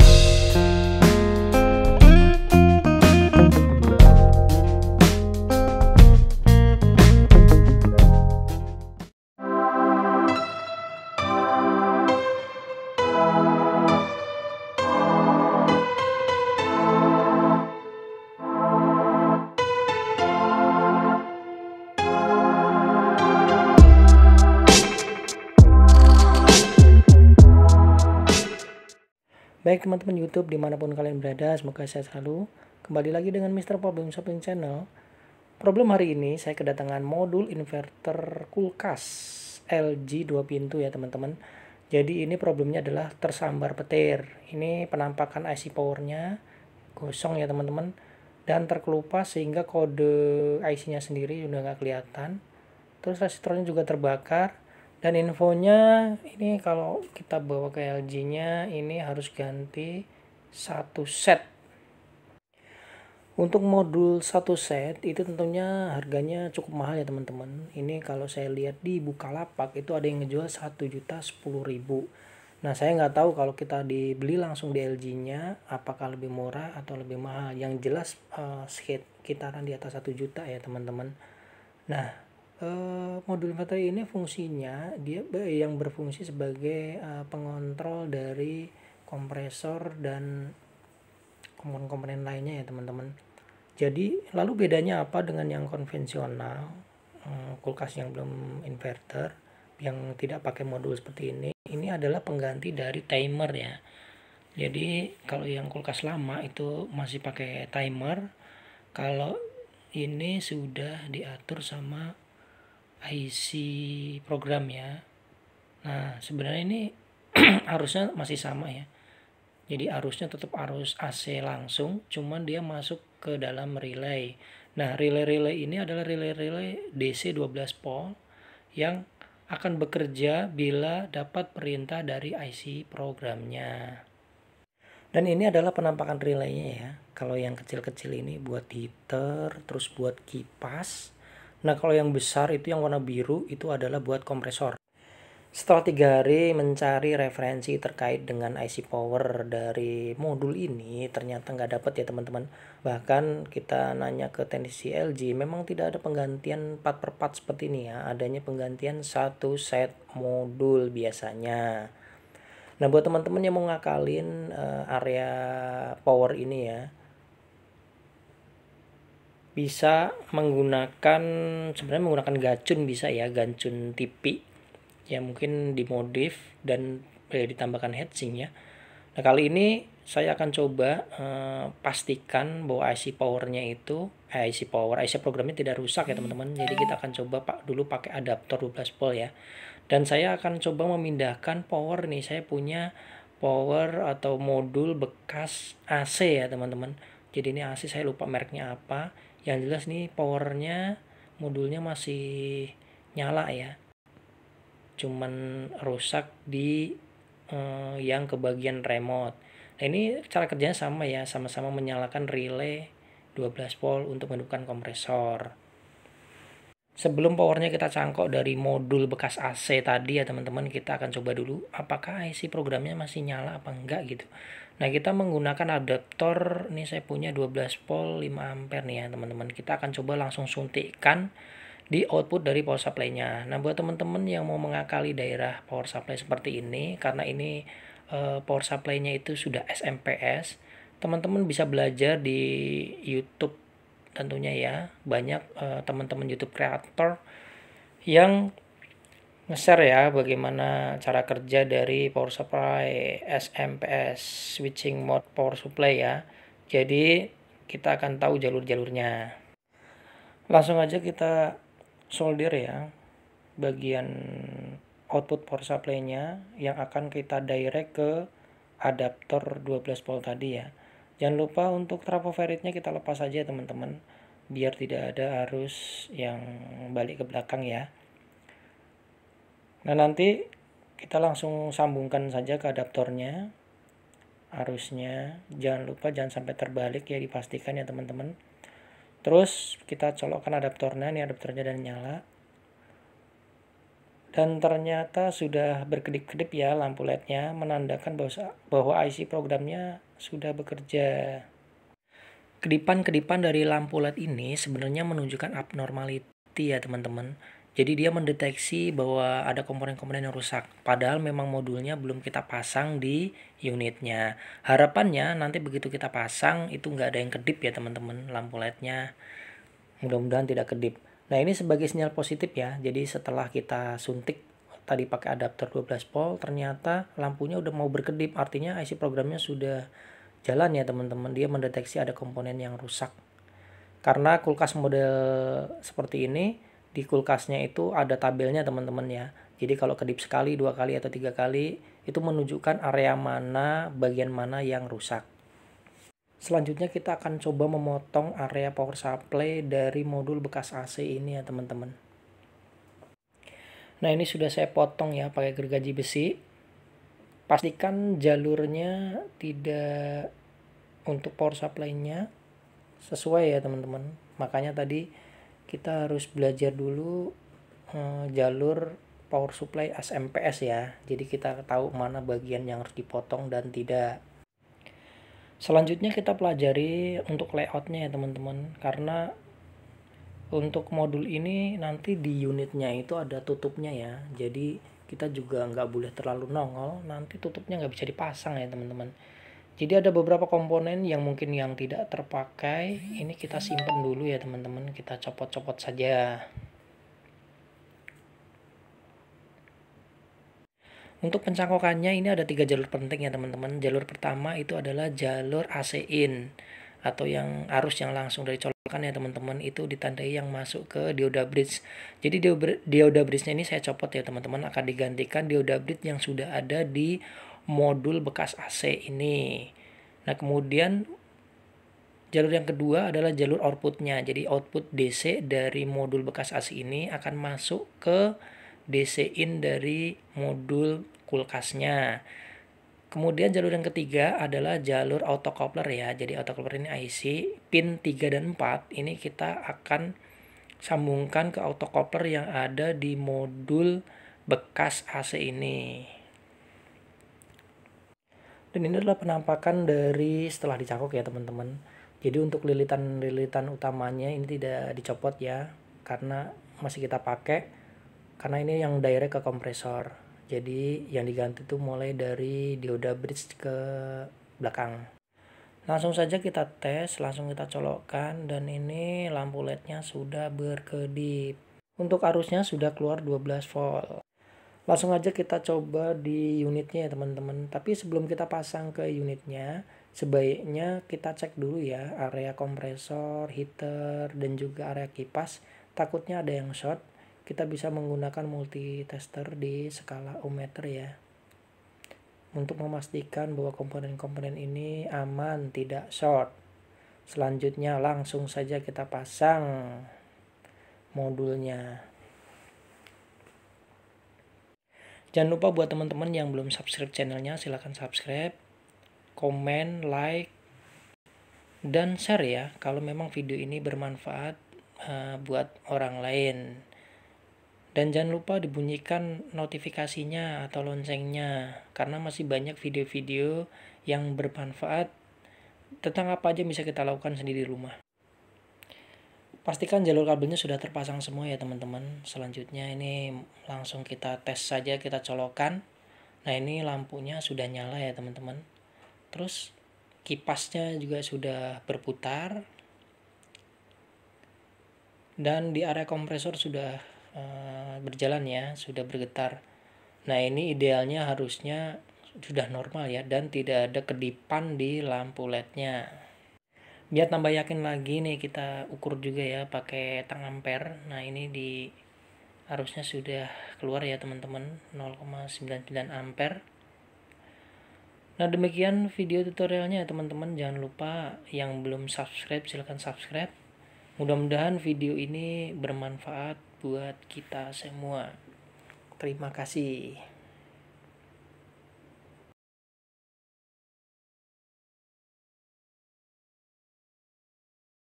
you Baik teman-teman YouTube dimanapun kalian berada, semoga sehat selalu. Kembali lagi dengan Mr. Problem Shopping Channel. Problem hari ini saya kedatangan modul inverter kulkas LG 2 pintu ya teman-teman. Jadi ini problemnya adalah tersambar petir. Ini penampakan IC powernya gosong ya teman-teman dan terkelupas sehingga kode IC-nya sendiri sudah nggak kelihatan. Terus resistornya juga terbakar dan infonya ini kalau kita bawa ke LG nya ini harus ganti satu set untuk modul satu set itu tentunya harganya cukup mahal ya teman-teman ini kalau saya lihat di Bukalapak itu ada yang ngejual satu juta sepuluh ribu nah saya nggak tahu kalau kita dibeli langsung di LG nya apakah lebih murah atau lebih mahal yang jelas uh, eh, sekitaran di atas satu juta ya teman-teman nah Eh, modul materi ini fungsinya dia yang berfungsi sebagai eh, pengontrol dari kompresor dan komponen-komponen lainnya ya teman-teman. Jadi lalu bedanya apa dengan yang konvensional eh, kulkas yang belum inverter yang tidak pakai modul seperti ini? Ini adalah pengganti dari timer ya. Jadi kalau yang kulkas lama itu masih pakai timer. Kalau ini sudah diatur sama IC program ya nah sebenarnya ini arusnya masih sama ya jadi arusnya tetap arus AC langsung cuman dia masuk ke dalam relay nah relay-relay ini adalah relay-relay DC 12 volt yang akan bekerja bila dapat perintah dari IC programnya. Dan ini adalah penampakan relaynya ya. Kalau yang kecil-kecil ini buat heater, terus buat kipas, Nah kalau yang besar itu yang warna biru itu adalah buat kompresor. Setelah tiga hari mencari referensi terkait dengan IC power dari modul ini ternyata nggak dapat ya teman-teman. Bahkan kita nanya ke teknisi LG memang tidak ada penggantian part per part seperti ini ya. Adanya penggantian satu set modul biasanya. Nah buat teman-teman yang mau ngakalin uh, area power ini ya bisa menggunakan sebenarnya menggunakan gacun bisa ya gacun tipi ya mungkin dimodif dan boleh ditambahkan hatching ya nah kali ini saya akan coba uh, pastikan bahwa IC powernya itu eh, IC power IC programnya tidak rusak ya teman-teman jadi kita akan coba pak dulu pakai adaptor 12 volt ya dan saya akan coba memindahkan power nih saya punya power atau modul bekas AC ya teman-teman jadi ini AC saya lupa mereknya apa yang jelas nih powernya modulnya masih nyala ya cuman rusak di eh, yang kebagian remote nah ini cara kerjanya sama ya sama-sama menyalakan relay 12 volt untuk menghidupkan kompresor Sebelum powernya kita cangkok dari modul bekas AC tadi ya teman-teman, kita akan coba dulu apakah IC programnya masih nyala apa enggak gitu. Nah, kita menggunakan adaptor, ini saya punya 12 volt 5 ampere nih ya teman-teman. Kita akan coba langsung suntikkan di output dari power supply-nya. Nah, buat teman-teman yang mau mengakali daerah power supply seperti ini karena ini uh, power supply-nya itu sudah SMPS, teman-teman bisa belajar di YouTube tentunya ya banyak uh, teman-teman YouTube kreator yang nge-share ya bagaimana cara kerja dari power supply SMPS switching mode power supply ya. Jadi kita akan tahu jalur-jalurnya. Langsung aja kita solder ya bagian output power supply-nya yang akan kita direct ke adaptor 12 volt tadi ya. Jangan lupa untuk trafo ferritnya kita lepas aja teman-teman biar tidak ada arus yang balik ke belakang ya nah nanti kita langsung sambungkan saja ke adaptornya arusnya jangan lupa jangan sampai terbalik ya dipastikan ya teman-teman terus kita colokkan adaptornya ini adaptornya dan nyala dan ternyata sudah berkedip-kedip ya lampu LED-nya menandakan bahwa, bahwa IC programnya sudah bekerja Kedipan-kedipan dari lampu LED ini sebenarnya menunjukkan abnormality ya teman-teman. Jadi dia mendeteksi bahwa ada komponen-komponen yang rusak. Padahal memang modulnya belum kita pasang di unitnya. Harapannya nanti begitu kita pasang itu nggak ada yang kedip ya teman-teman lampu LED-nya. Mudah-mudahan tidak kedip. Nah ini sebagai sinyal positif ya. Jadi setelah kita suntik tadi pakai adaptor 12 volt ternyata lampunya udah mau berkedip. Artinya IC programnya sudah jalan ya teman-teman dia mendeteksi ada komponen yang rusak karena kulkas model seperti ini di kulkasnya itu ada tabelnya teman-teman ya jadi kalau kedip sekali dua kali atau tiga kali itu menunjukkan area mana bagian mana yang rusak selanjutnya kita akan coba memotong area power supply dari modul bekas AC ini ya teman-teman nah ini sudah saya potong ya pakai gergaji besi pastikan jalurnya tidak untuk power supply-nya sesuai ya teman-teman makanya tadi kita harus belajar dulu eh, jalur power supply SMPS ya jadi kita tahu mana bagian yang harus dipotong dan tidak selanjutnya kita pelajari untuk layoutnya ya teman-teman karena untuk modul ini nanti di unitnya itu ada tutupnya ya jadi kita juga nggak boleh terlalu nongol nanti tutupnya nggak bisa dipasang ya teman-teman jadi ada beberapa komponen yang mungkin yang tidak terpakai ini kita simpan dulu ya teman-teman kita copot-copot saja Untuk pencangkokannya ini ada tiga jalur penting ya teman-teman. Jalur pertama itu adalah jalur AC in atau yang arus yang langsung dari colok copotkan ya teman-teman itu ditandai yang masuk ke dioda bridge jadi dioda bridge-nya ini saya copot ya teman-teman akan digantikan dioda bridge yang sudah ada di modul bekas AC ini nah kemudian jalur yang kedua adalah jalur outputnya jadi output DC dari modul bekas AC ini akan masuk ke DC in dari modul kulkasnya Kemudian jalur yang ketiga adalah jalur autocoupler ya. Jadi autocoupler ini IC pin 3 dan 4 ini kita akan sambungkan ke autocoupler yang ada di modul bekas AC ini. Dan ini adalah penampakan dari setelah dicakok ya teman-teman. Jadi untuk lilitan-lilitan utamanya ini tidak dicopot ya karena masih kita pakai karena ini yang direct ke kompresor jadi yang diganti itu mulai dari dioda bridge ke belakang langsung saja kita tes langsung kita colokkan dan ini lampu lednya sudah berkedip untuk arusnya sudah keluar 12 volt langsung aja kita coba di unitnya ya teman-teman tapi sebelum kita pasang ke unitnya sebaiknya kita cek dulu ya area kompresor heater dan juga area kipas takutnya ada yang short kita bisa menggunakan multitester di skala ohmmeter ya untuk memastikan bahwa komponen-komponen ini aman tidak short selanjutnya langsung saja kita pasang modulnya jangan lupa buat teman-teman yang belum subscribe channelnya silahkan subscribe komen like dan share ya kalau memang video ini bermanfaat uh, buat orang lain dan jangan lupa dibunyikan notifikasinya atau loncengnya karena masih banyak video-video yang bermanfaat tentang apa aja bisa kita lakukan sendiri di rumah. Pastikan jalur kabelnya sudah terpasang semua ya teman-teman. Selanjutnya ini langsung kita tes saja kita colokan. Nah ini lampunya sudah nyala ya teman-teman. Terus kipasnya juga sudah berputar. Dan di area kompresor sudah Eh, berjalan ya, sudah bergetar. Nah, ini idealnya harusnya sudah normal ya dan tidak ada kedipan di lampu LED-nya. Biar tambah yakin lagi nih kita ukur juga ya pakai tang ampere. Nah, ini di harusnya sudah keluar ya teman-teman 0,99 ampere. Nah demikian video tutorialnya ya, teman-teman jangan lupa yang belum subscribe silahkan subscribe Mudah-mudahan video ini bermanfaat buat kita semua. Terima kasih.